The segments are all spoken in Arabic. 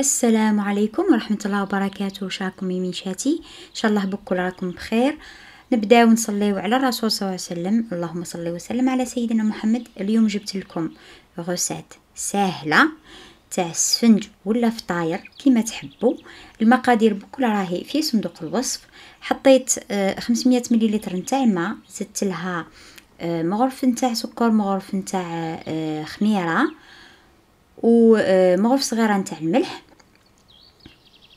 السلام عليكم ورحمة الله وبركاته وشاكم يمين شاتي إن شاء الله بكل راكم بخير نبداو نصليو على الرسول صلى الله عليه وسلم اللهم صل وسلم على سيدنا محمد اليوم جبت لكم غسات ساهله تاع السفنج ولا فطاير كيما تحبوا المقادير بكل راهي في صندوق الوصف حطيت 500 آه، مليلتر نتاع الماء زدت لها آه، مغرف نتاع سكر مغرف نتاع آه، خميره ومغرف صغيره نتاع الملح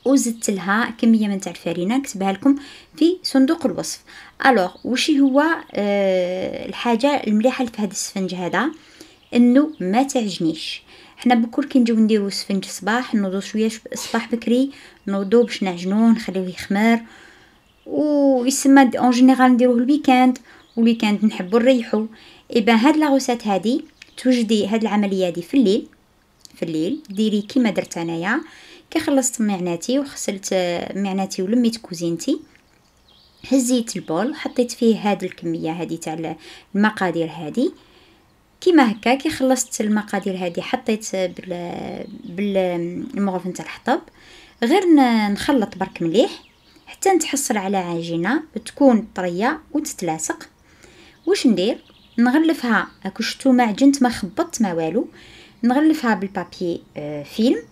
وزدت لها كميه من تاع الفرينه نكتبها لكم في صندوق الوصف الوغ وش هو أه الحاجه المليحه في هذا السفنج هذا انه ما تعجنيش حنا بكل كي نجيو نديرو سفنج صباح نوضو شويه صباح بكري نوضو باش نعجنوه نخليوه يخمر ويسمى اون جينيرال نديروه الويكاند والويكاند نحبو نريحو ايبا هاد لا غوسات هادي توجدي هاد العمليه هادي في الليل في الليل ديري كيما درت انايا كي خلصت معناتي وغسلت معناتي ولميت كوزينتي هزيت البول حطيت فيه هاد الكميه هادي تاع المقادير هادي كيما هكا كي خلصت المقادير هادي حطيت بال بالمغرفه نتاع الحطب غير نخلط برك مليح حتى نتحصل على عجينه تكون طريه وتتلاصق واش ندير نغلفها كشتو شفتو ما عجنت ما خبطت ما والو نغلفها بالبابي آه، فيلم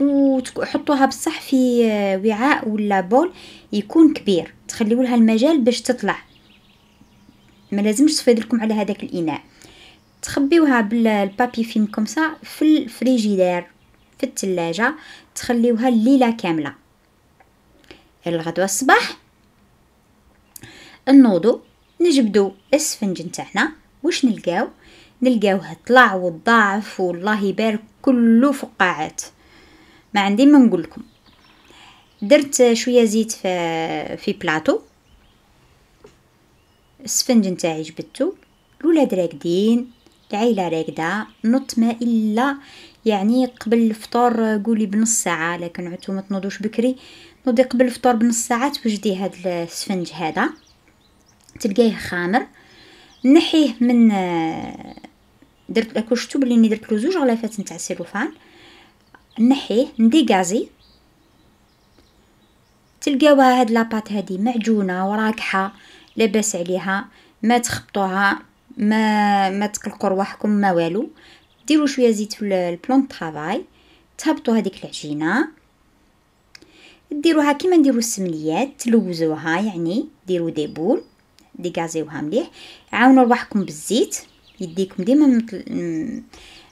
وحطوها بصح في وعاء ولا بول يكون كبير تخليو لها المجال باش تطلع ما لازمش تفيض لكم على هذاك الاناء تخبيوها بالبابي فيلم كومسا في الفريجيدير في التلاجة تخليوها الليلة كاملة الغدوة الصباح نوضو نجبدو السفنج نتاعنا واش نلقاو نلقاوه طلع والضعف والله يبارك كله فقاعات ما عندي ما نقول لكم درت شويه زيت في في بلاطو السفنج نتاعي جبدتو الولاد راقدين العيله راقده نط ما الا يعني قبل الفطور قولي بنص ساعه لكن عدتو ما تنوضوش بكري نوضي قبل الفطور بنص ساعه توجدي هاد السفنج هذا تلقاه خامر نحيه من درت لاكوشتو بلي ني درت له زوج غلافات نتاع السيلوفان نحيه نديكازي تلقاوها هاد لاباط هادي معجونه وراكحه لاباس عليها ما تخبطوها ما ما تقلقوا رواحكم ما والو ديروا شويه زيت في البلون طرافاي تهبطوا هذيك العجينه ديروها كيما نديرو السمنيات تلوزوها يعني ديروا دي بول ديكازيوها مليح عاونوا رواحكم بالزيت يديكم ديما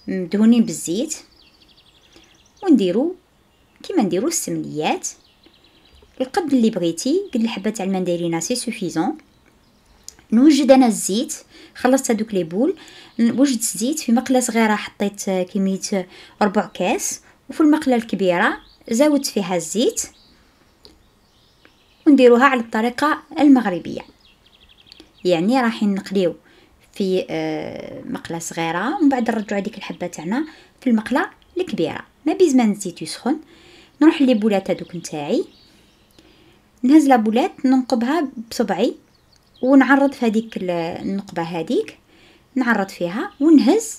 مدهونين بالزيت ونديرو كيما نديرو السمليات القد اللي بغيتي قد الحبه تاع المنديرينا سي سوفيزون نوجد انا الزيت خلصت هذوك لي بول وجدت الزيت في مقله صغيره حطيت كميه ربع كاس وفي المقله الكبيره زودت فيها الزيت ونديروها على الطريقه المغربيه يعني راح نقليو في آه، مقله صغيره ومن بعد نرجعو هذيك الحبه تاعنا في المقله الكبيره ما بزمان الزيت يسخن نروح بولات هذوك نتاعي نهز لابولات ننقبها بصبعي ونعرض في هذيك النقبه هذيك نعرض فيها ونهز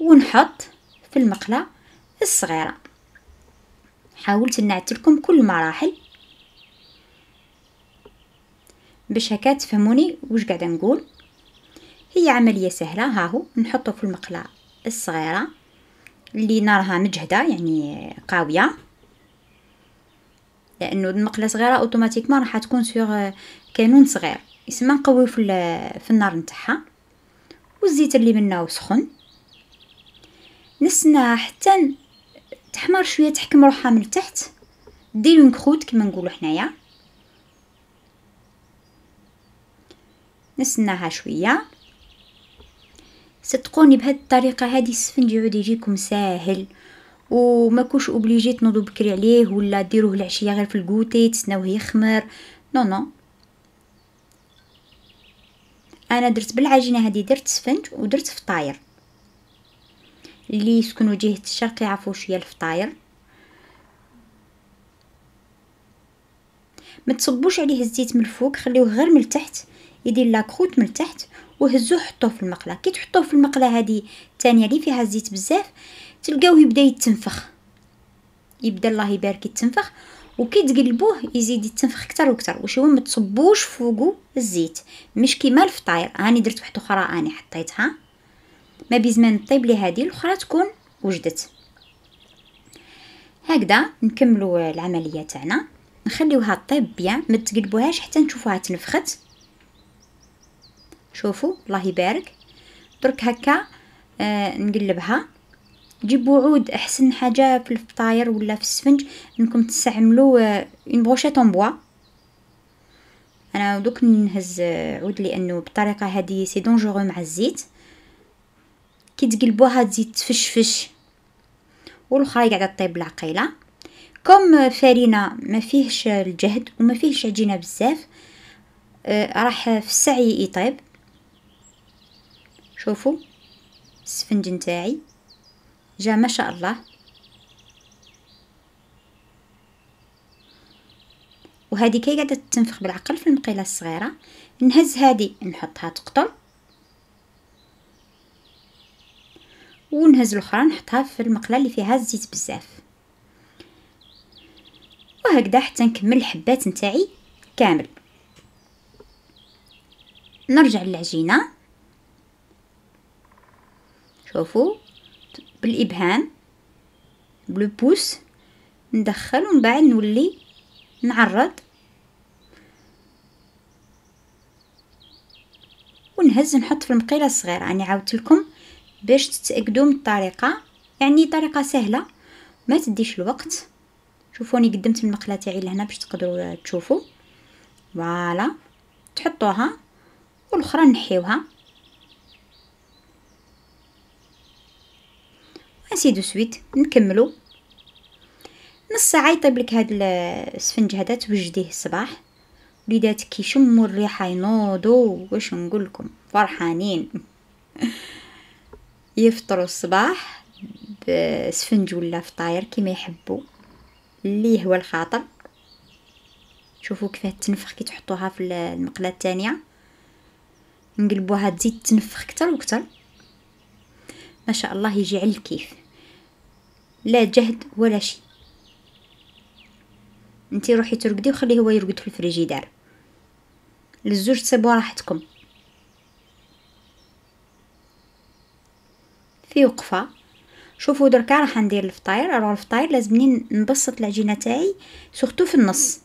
ونحط في المقله الصغيره حاولت نعت لكم كل المراحل باش هكا تفهموني واش قاعده نقول هي عمليه سهله هاهو نحطو في المقله الصغيره اللي نارها مجهده يعني قاويه لانه المقله صغيره اوتوماتيكمون راح تكون سيغ كانون صغير يسمى نقويو في, في النار نتاعها والزيت اللي منه سخن نسنا حتى تحمر شويه تحكم روحها من تحت دير اون كروت كما نقولوا حنايا نسناها شويه صدقوني بهذه الطريقه هذه السفنج يعود يجيكم ساهل وما كوش اوبليجي تنوضوا بكري عليه ولا ديروه العشيه غير في الكوتي تسناوه يخمر نو نو انا درت بالعجينه هذه درت سفنج ودرت فطاير اللي يسكنوا جهه الشرق يعرفوا شويه الفطاير ما تصبوش عليه الزيت من الفوق خليوه غير من التحت يدير لاكروت من التحت وهزوه حطوه في المقله كي تحطوه في المقله هذه الثانيه اللي فيها الزيت بزاف تلقاوه يبدا يتنفخ يبدا الله يبارك يتنفخ وكي تقلبوه يزيد يتنفخ اكثر واكثر واش هو ما تصبوش فوقو الزيت مش كيما الفطاير هاني درت واحد اخرى اني حطيتها ما بزمان طيب لي هذه الاخرى تكون وجدت هكذا نكملوا العمليه تاعنا نخليوها طيب بيان ما تقلبوهاش حتى نشوفوها تنفخت شوفوا الله يبارك درك هكا آه نقلبها جيبوا عود احسن حاجه في الفطاير ولا في السفنج انكم تستعملوا اون آه بروشيت اون بوا انا دوك نهز آه، عود لانه بالطريقه هذه سي دونجورو مع الزيت كي تقلبوها تزيد تفشفش والاخرى قاعده طيب العقيله كوم آه، فارينا ما فيهش الجهد وما فيهش عجينه بزاف آه راح في السعي يطيب شوفوا السفنج نتاعي جا ما شاء الله وهذه كي قاعده تنفخ بالعقل في المقيله الصغيره نهز هذه نحطها تقطر ونهز الاخرى نحطها في المقله اللي فيها الزيت بزاف وهكذا حتى نكمل الحبات نتاعي كامل نرجع للعجينه شوفوا بالابهام بلو بوس ندخل ومن بعد نولي نعرض ونهز نحط في المقيله الصغيره راني يعني عاودت لكم باش تتاكدوا من الطريقه يعني طريقه سهله ما تديش الوقت شوفوني قدمت المقله تاعي لهنا باش تقدروا تشوفوا فوالا تحطوها والاخرى نحيوها انسي دو سويت نكملو نص ساعه يطيب لك هاد السفنج هذا توجديه الصباح وليداتك كيشموا الريحه ينوضوا واش نقول لكم فرحانين يفطروا الصباح بسفنج ولا فطاير كيما يحبوا اللي هو الخاطر شوفوا كيفاه تنفخ كي تحطوها في المقله الثانيه نقلبوها تزيد تنفخ كتر واكثر ما شاء الله يجي على الكيف لا جهد ولا شيء انتي روحي ترقدي وخليه هو يرقد في الفريجيدار للزوج تسيبوا راحتكم في وقفه شوفوا دركا راح ندير الفطاير راه الفطاير لازمني نبسط العجينه تاعي سورتو في النص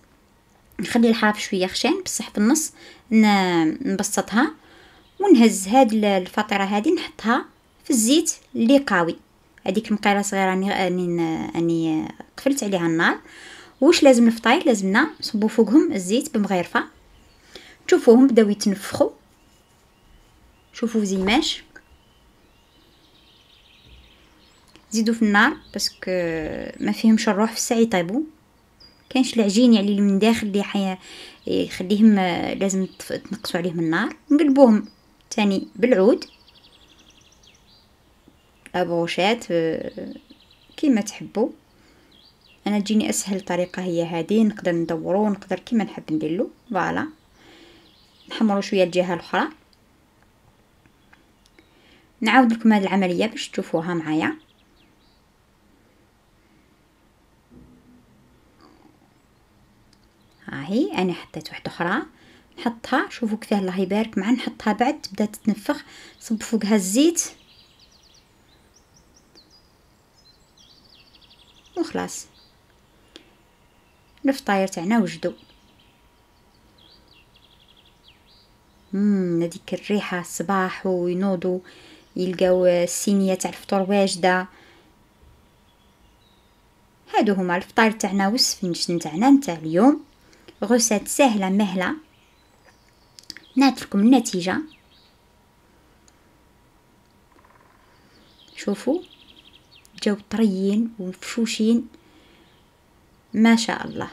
نخلي الحرف شويه خشان بصح في النص نبسطها ونهز هاد الفطيره هادي نحطها في الزيت اللي قاوي هذيك المقيره صغيره راني راني راني قفلت عليها النار واش لازم الفطاير لازمنا نصبو فوقهم الزيت بمغرفه تشوفوهم بداو يتنفخوا شوفوا زيماش زيدو في النار باسكو ما فيهمش الروح في الساعه يطيبوا كانش العجين يعني اللي من داخل اللي حي يخليهم آه، لازم تنقصوا عليهم النار نقلبوهم تاني بالعود لابوشات آه، كيما تحبوا انا تجيني اسهل طريقه هي هذه نقدر ندورو نقدر كيما نحب نديرلو فوالا نحمروا شويه الجهه الاخرى نعاود لكم هذه العمليه باش تشوفوها معايا ها هي انا حطيت واحده اخرى نحطها شوفوا كيفاه الله يبارك مع نحطها بعد تبدا تتنفخ صب فوقها الزيت وخلاص الفطاير تاعنا وجدو مم هذيك الريحه الصباح وينوضوا يلقاو السينيه تاع الفطور واجده هادو هما الفطاير تاعنا والسفنجن تاعنا نتاع اليوم غوسات سهله مهله نعطيكم النتيجه شوفوا بجو طريين ومفشوشين ما شاء الله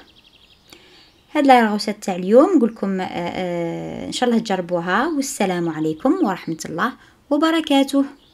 هاد لاغوسات تاع اليوم لكم آه، آه، ان شاء الله تجربوها والسلام عليكم ورحمه الله وبركاته